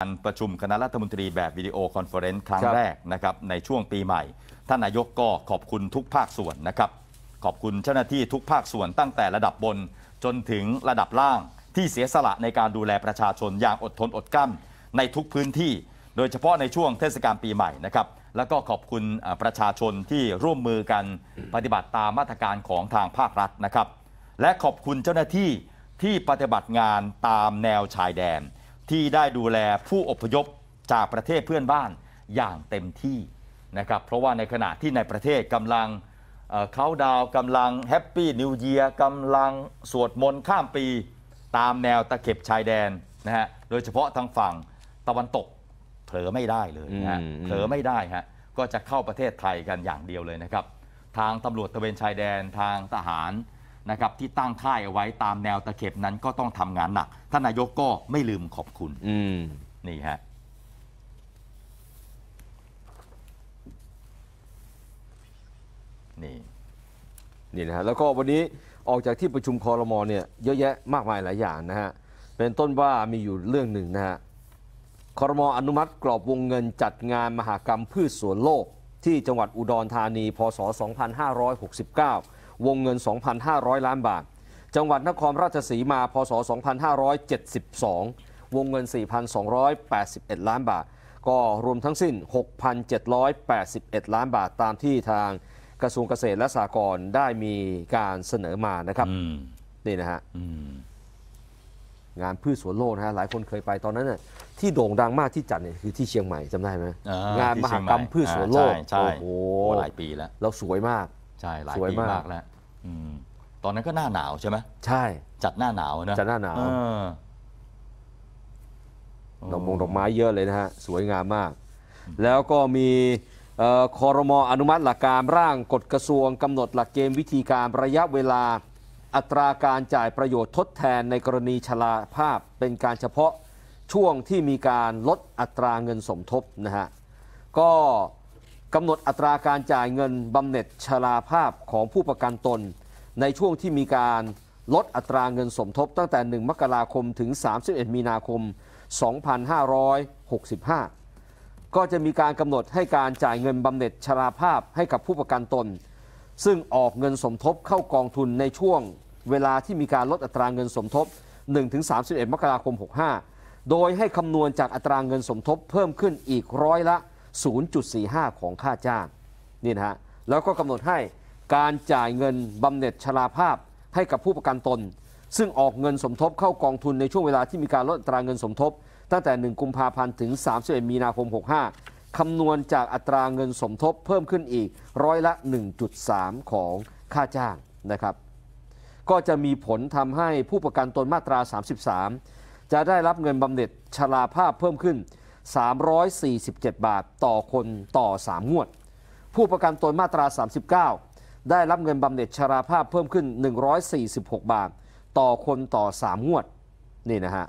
การประชุมคณะรัฐมนตรีแบบวิดีโอคอนเฟอเรนซ์ครั้งแรกนะครับในช่วงปีใหม่ ท่านนายกก็ขอบคุณทุกภาคส่วนนะครับขอบคุณเจ้าหน้าที่ทุกภาคส่วนตั้งแต่ระดับบนจนถึงระดับล่างที่เสียสละ ในการดูแลประชาชนอย่างอดทนอดกั้นในทุกพื้นที่ โดยเฉพาะในช่วงเทศกาลปีใหม่นะครับแล้วก็ขอบคุณประชาชนที่ร่วมมือกันปฏิบัติตามมาตรการของทางภาครัฐนะครับ และขอบคุณเจ้าหน้าที่ที่ปฏิบัติงานตามแนวชายแดนที่ได้ดูแลผู้อพยพจากประเทศเพื่อนบ้านอย่างเต็มที่นะครับเพราะว่าในขณะที่ในประเทศกำลังเขาดาวกำลังแฮปปี้นิวเยียกำลังสวดมนต์ข้ามปีตามแนวตะเข็บชายแดนนะฮะโดยเฉพาะทางฝั่งตะวันตก เผลอไม่ได้เลยนะฮะเผลอไม่ได้ฮะก็จะเข้าประเทศไทยกันอย่างเดียวเลยนะครับ ทางตำรวจตะเวนชายแดนทางทหารนะครับที่ตั้งค่ายเอาไว้ตามแนวตะเข็บนั้นก็ต้องทำงานหนักท่านนายกก็ไม่ลืมขอบคุณนี่ฮะนี่นี่นะฮะแล้วก็วันนี้ออกจากที่ประชุมคอรมอเนี่ยเยอะแยะมากมายหลายอย่างนะฮะเป็นต้นว่ามีอยู่เรื่องหนึ่งนะฮะคอรมออนุมัติกรอบวงเงินจัดงานมหากรรมพืชสวนโลกที่จังหวัดอุดรธานีพศ2569วงเงิน 2,500 ล้านบาท จังหวัดนครราชสีมา พศ 2572 วงเงิน 4,281 ล้านบาท ก็รวมทั้งสิ้น 6,781 ล้านบาท ตามที่ทางกระทรวงเกษตรและสหกรณ์ได้มีการเสนอมานะครับ นี่นะฮะ งานพืชสวนโลกนะฮะ หลายคนเคยไป ตอนนั้นน่ะที่โด่งดังมากที่จัดเนี่ยคือที่เชียงใหม่จำได้ไหม งานมหกรรมพืชสวนโลกโอ้โหหลายปีแล้วเราสวยมากใช่หลายปีมากแล้วตอนนั้นก็หน้าหนาวใช่ไหม ใช่จัดหน้าหนาวนะจัดหน้าหนาวดอกมงดอกไม้เยอะเลยนะฮะ สวยงามมาก แล้วก็มีออคอรมออนุมัติหลักการร่างกฎกระทรวงกำหนดหลักเกณฑ์วิธีการระยะเวลา อัตราการจ่ายประโยชน์ทดแทนในกรณีชราภาพ เป็นการเฉพาะช่วงที่มีการลดอัตราเงินสมทบนะฮะ ก็กำหนดอัตราการจ่ายเงินบำเหน็จชราภาพของผู้ประกันตน ในช่วงที่มีการลดอัตราเงินสมทบตั้งแต่ 1 มกราคมถึง 31 มีนาคม 2565 ก็จะมีการกำหนดให้การจ่ายเงินบำเหน็จชราภาพให้กับผู้ประกันตน ซึ่งออกเงินสมทบเข้ากองทุนในช่วง เวลาที่มีการลดอัตราเงินสมทบ 1-31 มกราคม 65 โดยให้คำนวณจากอัตราเงินสมทบเพิ่มขึ้นอีกร้อยละ0.45 ของค่าจ้างนี่นะฮะแล้วก็กำหนดให้การจ่ายเงินบำเหน็จชราภาพให้กับผู้ประกันตน ซึ่งออกเงินสมทบเข้ากองทุนในช่วงเวลาที่มีการลดตราเงินสมทบ ตั้งแต่ 1 กุมภาพันธ์ ถึง 31มีนาคม 65คำนวณจากอัตราเงินสมทบเพิ่มขึ้นอีกร้อยละ 1.3 ของค่าจ้างนะครับก็จะมีผลทำให้ผู้ประกันตนมาตรา 33 จะได้รับเงินบำเหน็จชราภาพเพิ่มขึ้น347 บาทต่อคนต่อ 3 งวด ผู้ประกันตนมาตรา 39 ได้รับเงินบำเหน็จชราภาพเพิ่มขึ้น 146 บาท ต่อคนต่อ 3 งวด นี่นะฮะ